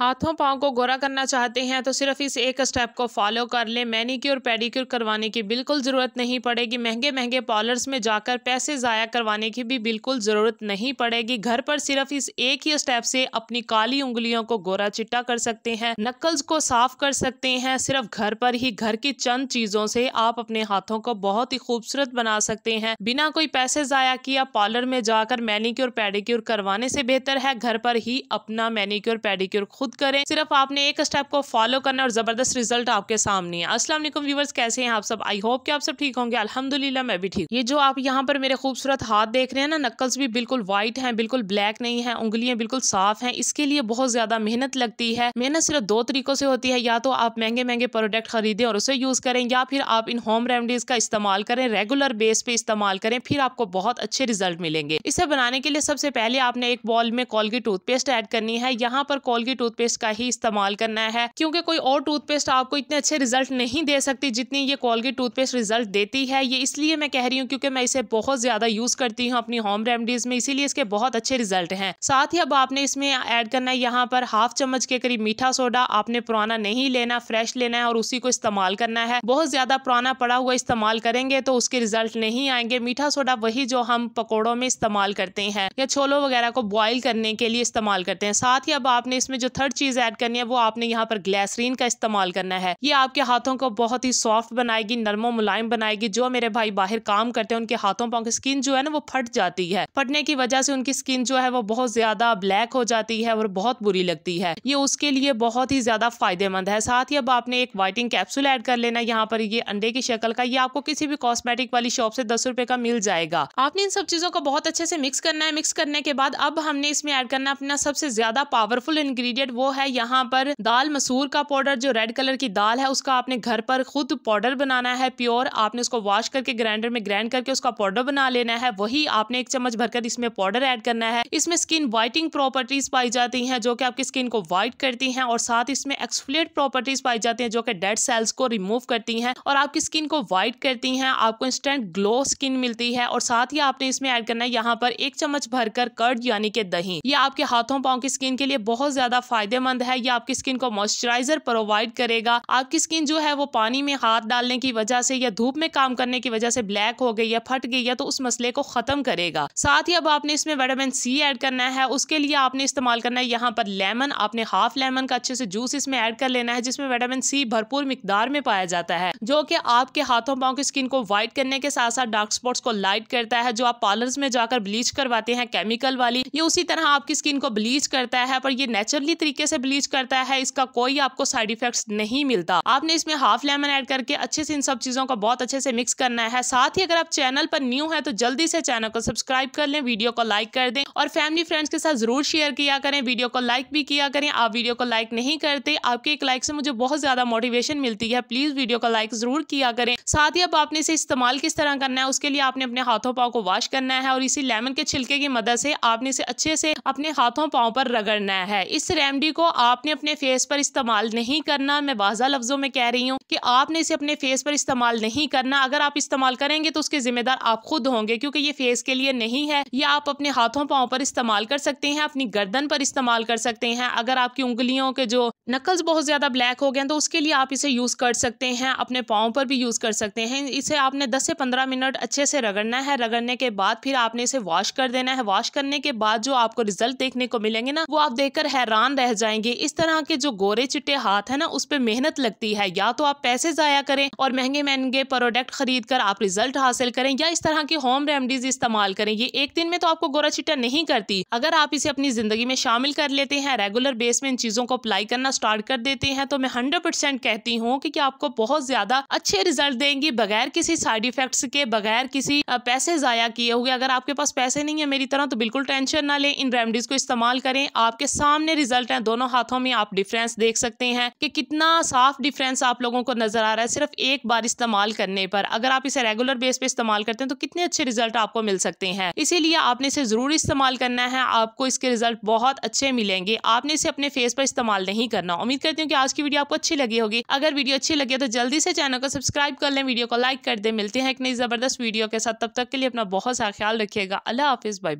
हाथों पाँव को गोरा करना चाहते हैं तो सिर्फ इस एक स्टेप को फॉलो कर लें मैनीक्योर पेडिक्योर करवाने की बिल्कुल ज़रूरत नहीं पड़ेगी महंगे महंगे पार्लर्स में जाकर पैसे ज़ाया करवाने की भी बिल्कुल ज़रूरत नहीं पड़ेगी घर पर सिर्फ इस एक ही स्टेप से अपनी काली उंगलियों को गोरा चिट्टा कर सकते हैं नक्ल्स को साफ कर सकते हैं सिर्फ घर पर ही घर की चंद चीज़ों से आप अपने हाथों को बहुत ही खूबसूरत बना सकते हैं बिना कोई पैसे ज़ाया किया पार्लर में जाकर मैनीक्योर पेडिक्योर करवाने से बेहतर है घर पर ही अपना मैनीक्योर पेडिक्योर खुद खुद करें सिर्फ आपने एक स्टेप को फॉलो करना और जबरदस्त रिजल्ट आपके सामने है असलम व्यूवर्स कैसे हैं आप सब आई होप कि आप सब ठीक होंगे अल्हम्दुलिल्लाह मैं भी ठीक ये जो आप यहाँ पर मेरे खूबसूरत हाथ देख रहे हैं ना नकल्स भी बिल्कुल व्हाइट है बिल्कुल ब्लैक नहीं है उंगलियां बिल्कुल साफ है इसके लिए बहुत ज्यादा मेहनत लगती है मेहनत सिर्फ दो तरीकों से होती है या तो आप महंगे महंगे प्रोडक्ट खरीदें और उसे यूज करें या फिर आप इन होम रेमडीज का इस्तेमाल करें रेगुलर बेस पे इस्तेमाल करें फिर आपको बहुत अच्छे रिजल्ट मिलेंगे इसे बनाने के लिए सबसे पहले आपने एक बॉल में कॉलगी टूथपेस्ट ऐड करनी है यहाँ पर कॉलगी टूथ टूथपेस्ट का ही इस्तेमाल करना है क्योंकि कोई और टूथपेस्ट आपको इतने अच्छे रिजल्ट नहीं दे सकती जितनी ये कॉलगेट टूथपेस्ट रिजल्ट देती है ये इसलिए मैं कह रही हूँ क्योंकि मैं इसे बहुत ज़्यादा यूज़ करती हूँ अपनी होम रेमडीज़ में इसीलिए इसके बहुत अच्छे रिजल्ट हैं साथ ही अब आपने इसमें ऐड करना है यहाँ पर हाफ चम्मच के करीब मीठा सोडा आपने पुराना नहीं लेना फ्रेश लेना है और उसी को इस्तेमाल करना है बहुत ज़्यादा पुराना पड़ा हुआ इस्तेमाल करेंगे तो उसके रिजल्ट नहीं आएंगे मीठा सोडा वही जो हम पकौड़ों में इस्तेमाल करते हैं या छोलों वगैरह को बॉयल करने के लिए इस्तेमाल करते हैं साथ ही अब आपने इसमें जो थर्ड चीज ऐड करनी है वो आपने यहाँ पर ग्लैसरीन का इस्तेमाल करना है ये आपके हाथों को बहुत ही सॉफ्ट बनाएगी नरमो मुलायम बनाएगी जो मेरे भाई बाहर काम करते हैं उनके हाथों पाओ की स्किन जो है ना वो फट जाती है फटने की वजह से उनकी स्किन जो है वो बहुत ज्यादा ब्लैक हो जाती है और बहुत बुरी लगती है ये उसके लिए बहुत ही ज्यादा फायदेमंद है साथ ही अब आपने एक व्हाइटिंग कैप्सूल ऐड कर लेना यहाँ पर ये अंडे की शक्ल का ये आपको किसी भी कॉस्मेटिक वाली शॉप से दस रुपए का मिल जाएगा आपने इन सब चीजों को बहुत अच्छे से मिक्स करना है मिक्स करने के बाद अब हमने इसमें ऐड करना अपना सबसे ज्यादा पावरफुल इंग्रेडिएंट मेथड वो है यहाँ पर दाल मसूर का पाउडर जो रेड कलर की दाल है उसका आपने घर पर खुद पाउडर बनाना है प्योर आपने उसको वॉश करके ग्राइंडर में ग्राइंड करके उसका पाउडर बना लेना है वही आपने एक चम्मच भरकर इसमें पाउडर ऐड करना है इसमें स्किन व्हाइटिंग प्रॉपर्टीज पाई जाती हैं जो कि आपकी स्किन को व्हाइट करती हैं और साथ इसमें एक्सफ्लेट प्रॉपर्टीज पाई जाती हैं जो कि डेड सेल्स को रिमूव करती हैं और आपकी स्किन को व्हाइट करती हैं आपको इंस्टेंट ग्लो स्किन मिलती है और साथ ही आपने इसमें ऐड करना है यहाँ पर एक चम्मच भरकर कर्ड यानी के दही ये आपके हाथों पाओ की स्किन के लिए बहुत ज्यादा फायदेमंद है यह आपकी स्किन को मॉइस्चराइजर प्रोवाइड करेगा आपकी स्किन जो है वो पानी में हाथ डालने की वजह से या धूप में काम करने की वजह से ब्लैक हो गई या फट गई है तो उस मसले को खत्म करेगा साथ ही अब आपने इसमें विटामिन सी ऐड करना है उसके लिए आपने इस्तेमाल करना है यहाँ पर लेमन आपने हाफ लेमन का अच्छे से जूस इसमें ऐड कर लेना है जिसमें विटामिन सी भरपूर मिकदार में पाया जाता है जो कि आपके हाथों पाओ की स्किन को व्हाइट करने के साथ साथ डार्क स्पॉट्स को लाइट करता है जो आप पार्लर्स में जाकर ब्लीच करवाते हैं केमिकल वाली ये उसी तरह आपकी स्किन को ब्लीच करता है पर ये नेचुरली तरीके से ब्लीच करता है इसका कोई आपको साइड इफेक्ट नहीं मिलता आपने इसमें हाफ लेमन ऐड करके अच्छे से इन सब चीजों को बहुत अच्छे से मिक्स करना है साथ ही अगर आप चैनल पर न्यू है तो जल्दी से चैनल को सब्सक्राइब कर लें वीडियो को लाइक कर दें और फैमिली फ्रेंड्स के साथ जरूर शेयर किया करें वीडियो को लाइक भी किया करें आप वीडियो को लाइक नहीं करते आपके एक लाइक से मुझे बहुत ज्यादा मोटिवेशन मिलती है प्लीज वीडियो को लाइक जरूर किया करें साथ ही अब आपने इसे इस्तेमाल किस तरह करना है उसके लिए आपने अपने हाथों पाओ को वॉश करना है और इसी लेमन के छिलके की मदद से आपने इसे अच्छे से अपने हाथों पाओ पर रगड़ना है इस रेमडी कंडी को आपने अपने फेस पर इस्तेमाल नहीं करना मैं वाजा लफ्जों में कह रही हूँ कि आपने इसे अपने फेस पर इस्तेमाल नहीं करना अगर आप इस्तेमाल करेंगे तो उसके जिम्मेदार आप खुद होंगे क्योंकि ये फेस के लिए नहीं है ये आप अपने हाथों पाओ पर इस्तेमाल कर सकते हैं अपनी गर्दन पर इस्तेमाल कर सकते हैं अगर आपकी उंगलियों के जो नकल्स बहुत ज्यादा ब्लैक हो गए तो उसके लिए आप इसे यूज कर सकते हैं अपने पाओ पर भी यूज कर सकते हैं इसे आपने दस से पंद्रह मिनट अच्छे से रगड़ना है रगड़ने के बाद फिर आपने इसे वॉश कर देना है वॉश करने के बाद जो आपको रिजल्ट देखने को मिलेंगे ना वो आप देखकर हैरान रह रह जाएंगे इस तरह के जो गोरे चिट्टे हाथ है ना उस पर मेहनत लगती है या तो आप पैसे ज़ाया करें और महंगे महंगे प्रोडक्ट खरीद कर आप रिजल्ट हासिल करें या इस तरह की होम रेमडीज इस्तेमाल करें ये एक दिन में तो आपको गोरा चिट्टा नहीं करती अगर आप इसे अपनी जिंदगी में शामिल कर लेते हैं रेगुलर बेस में इन चीज़ों को अप्लाई करना स्टार्ट कर देते हैं तो मैं हंड्रेड परसेंट कहती हूँ की आपको बहुत ज्यादा अच्छे रिजल्ट देंगी बगैर किसी साइड इफेक्ट के बगैर किसी पैसे ज़ाया किए हुए अगर आपके पास पैसे नहीं है मेरी तरह तो बिल्कुल टेंशन ना लें इन रेमडीज को इस्तेमाल करें आपके सामने रिजल्ट हैं दोनों हाथों में आप डिफरेंस देख सकते हैं कि कितना साफ डिफरेंस आप लोगों को नजर आ रहा है सिर्फ एक बार इस्तेमाल करने पर अगर आप इसे रेगुलर बेस पे इस्तेमाल करते हैं तो कितने अच्छे रिजल्ट आपको मिल सकते हैं इसीलिए आपने इसे जरूर इस्तेमाल करना है आपको इसके रिजल्ट बहुत अच्छे मिलेंगे आपने इसे अपने फेस पर इस्तेमाल नहीं करना उम्मीद करती हूँ कि आज की वीडियो आपको अच्छी लगी होगी अगर वीडियो अच्छी लगी तो जल्दी से चैनल को सब्सक्राइब कर लें वीडियो को लाइक कर दे मिलते हैं एक नई जबरदस्त वीडियो के साथ तब तक के लिए अपना बहुत सारा ख्याल रखिएगा अल्लाह हाफिज बाय बाय